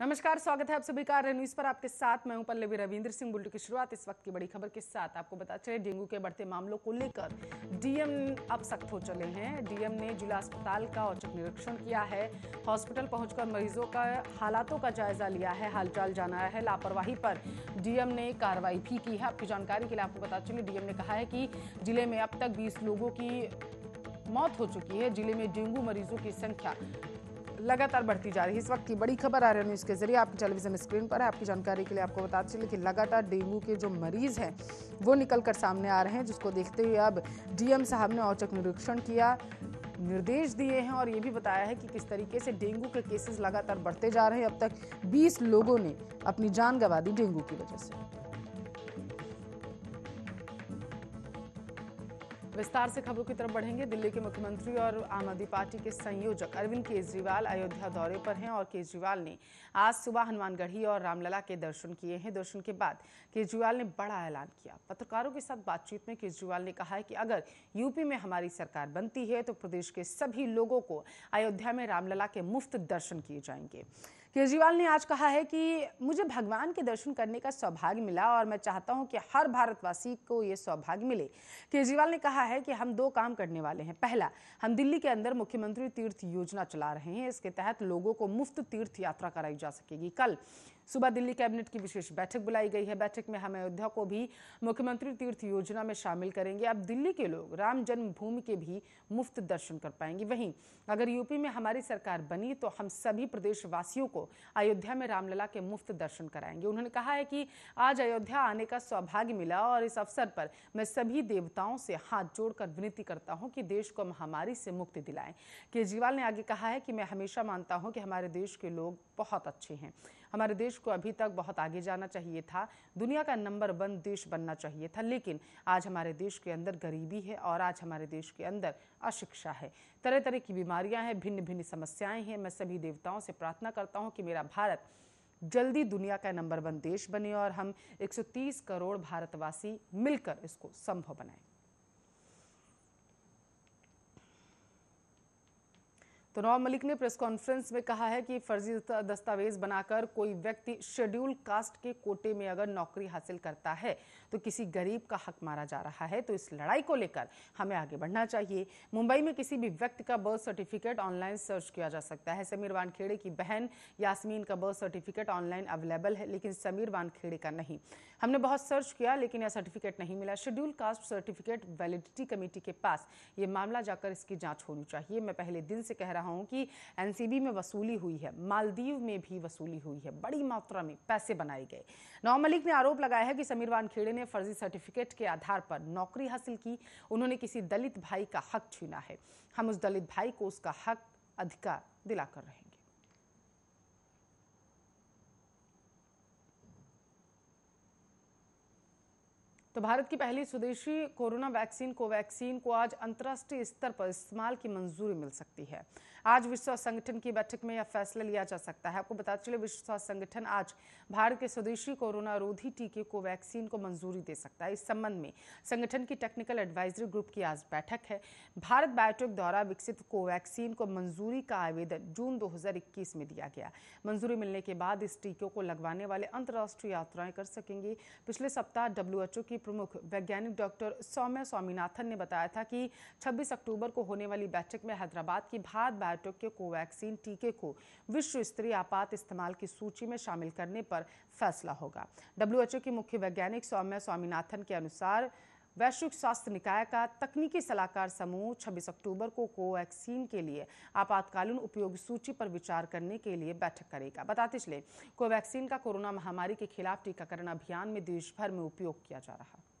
नमस्कार स्वागत है आप सभी का न्यूज पर आपके साथ मैं हूं पल्लवी रविंद्र सिंह बुलेटिन की शुरुआत इस वक्त की बड़ी खबर के साथ आपको बता चले डेंगू के बढ़ते मामलों को लेकर डीएम अब सख्त हो चले हैं डीएम ने जिला अस्पताल का औचक निरीक्षण किया है हॉस्पिटल पहुंचकर मरीजों का हालातों का जायजा लिया है हालचाल जाना है लापरवाही पर डीएम ने कार्रवाई भी की है आपकी जानकारी के लिए आपको बता चले डीएम ने कहा है कि जिले में अब तक बीस लोगों की मौत हो चुकी है जिले में डेंगू मरीजों की संख्या लगातार बढ़ती जा रही है इस वक्त की बड़ी खबर आ रही है न्यूज़ के जरिए आपकी टेलीविजन स्क्रीन पर है आपकी जानकारी के लिए आपको बताते चले कि लगातार डेंगू के जो मरीज हैं वो निकल कर सामने आ रहे हैं जिसको देखते हुए अब डीएम साहब ने औचक निरीक्षण किया निर्देश दिए हैं और ये भी बताया है कि किस तरीके से डेंगू के केसेस लगातार बढ़ते जा रहे हैं अब तक 20 लोगों ने अपनी जान गंवा दी डेंगू की वजह से विस्तार से खबरों की तरफ बढ़ेंगे दिल्ली के मुख्यमंत्री और आम आदमी पार्टी के संयोजक अरविंद केजरीवाल अयोध्या दौरे पर हैं और केजरीवाल ने आज सुबह हनुमानगढ़ी और रामलला के दर्शन किए हैं दर्शन के बाद केजरीवाल ने बड़ा ऐलान किया पत्रकारों के साथ बातचीत में केजरीवाल ने कहा है कि अगर यूपी में हमारी सरकार बनती है तो प्रदेश के सभी लोगों को अयोध्या में रामलला के मुफ्त दर्शन किए जाएंगे केजरीवाल ने आज कहा है कि मुझे भगवान के दर्शन करने का सौभाग्य मिला और मैं चाहता हूं कि हर भारतवासी को ये सौभाग्य मिले केजरीवाल ने कहा है कि हम दो काम करने वाले हैं पहला हम दिल्ली के अंदर मुख्यमंत्री तीर्थ योजना चला रहे हैं इसके तहत लोगों को मुफ्त तीर्थ यात्रा कराई जा सकेगी कल सुबह दिल्ली कैबिनेट की विशेष बैठक बुलाई गई है बैठक में हम अयोध्या को भी मुख्यमंत्री तीर्थ योजना में शामिल करेंगे अब दिल्ली के लोग राम जन्मभूमि के भी मुफ्त दर्शन कर पाएंगे वहीं अगर यूपी में हमारी सरकार बनी तो हम सभी प्रदेशवासियों को अयोध्या में रामलला के मुफ्त दर्शन कराएंगे उन्होंने कहा है कि आज अयोध्या आने का सौभाग्य मिला और इस अवसर पर मैं सभी देवताओं से हाथ जोड़कर विनती करता हूं कि देश को महामारी से मुक्ति दिलाएं केजरीवाल ने आगे कहा है कि मैं हमेशा मानता हूं कि हमारे देश के लोग बहुत अच्छे हैं हमारे देश को अभी तक बहुत आगे जाना चाहिए था दुनिया का नंबर वन देश बनना चाहिए था लेकिन आज हमारे देश के अंदर गरीबी है और आज हमारे देश के अंदर अशिक्षा है तरह तरह की बीमारियां हैं भिन्न भिन्न समस्याएं हैं मैं सभी देवताओं से प्रार्थना करता हूं कि मेरा भारत जल्दी दुनिया का नंबर वन देश बने और हम 130 करोड़ भारतवासी मिलकर इसको संभव बनाएं तो नवाब मलिक ने प्रेस कॉन्फ्रेंस में कहा है कि फर्जी दस्तावेज बनाकर कोई व्यक्ति शेड्यूल कास्ट के कोटे में अगर नौकरी हासिल करता है तो किसी गरीब का हक मारा जा रहा है तो इस लड़ाई को लेकर हमें आगे बढ़ना चाहिए मुंबई में किसी भी व्यक्ति का बर्थ सर्टिफिकेट ऑनलाइन सर्च किया जा सकता है समीर वानखेड़े की बहन यासमीन का बर्थ सर्टिफिकेट ऑनलाइन अवेलेबल है लेकिन समीर वानखेड़े का नहीं हमने बहुत सर्च किया लेकिन यह सर्टिफिकेट नहीं मिला schedule caste certificate validity committee के पास ये मामला जाकर इसकी जाँच होनी चाहिए मैं पहले दिन से कह रहा रहा हूँ कि एनसीबी में वसूली हुई है मालदीव में भी वसूली हुई है बड़ी मात्रा में पैसे बनाए गए नौ मलिक ने आरोप लगाया है कि समीर वानखेड़े ने फर्जी सर्टिफिकेट के आधार पर नौकरी हासिल की उन्होंने किसी दलित भाई का हक छीना है हम उस दलित भाई को उसका हक अधिकार दिलाकर रहे तो भारत की पहली स्वदेशी कोरोना वैक्सीन कोवैक्सीन को आज अंतर्राष्ट्रीय स्तर पर इस्तेमाल की मंजूरी मिल सकती है आज विश्व स्वास्थ्य संगठन की बैठक में यह फैसला लिया जा सकता है आपको बताते चले विश्व स्वास्थ्य संगठन आज भारत के स्वदेशी कोरोना रोधी टीके को वैक्सीन को मंजूरी दे सकता है इस संबंध में संगठन की टेक्निकल एडवाइजरी ग्रुप की आज बैठक है भारत बायोटेक द्वारा विकसित कोवैक्सीन को मंजूरी का आवेदन जून दो में दिया गया मंजूरी मिलने के बाद इस टीके को लगवाने वाले अंतर्राष्ट्रीय यात्राएं कर सकेंगे पिछले सप्ताह डब्ल्यूएचओ की प्रमुख वैज्ञानिक डॉक्टर सौम्य स्वामीनाथन ने बताया था कि 26 अक्टूबर को होने वाली बैठक में हैदराबाद की भारत बायो बायोटेक के कोवैक्सीन टीके को विश्व स्तरीय आपात इस्तेमाल की सूची में शामिल करने पर फैसला होगा डब्ल्यूएचओ के मुख्य वैज्ञानिक सौम्य स्वामीनाथन के अनुसार वैश्विक स्वास्थ्य निकाय का तकनीकी सलाहकार समूह 26 अक्टूबर को कोवैक्सीन के लिए आपातकालीन उपयोग सूची पर विचार करने के लिए बैठक करेगा बताते चले कोवैक्सीन का कोरोना महामारी के खिलाफ टीकाकरण अभियान में देश भर में उपयोग किया जा रहा है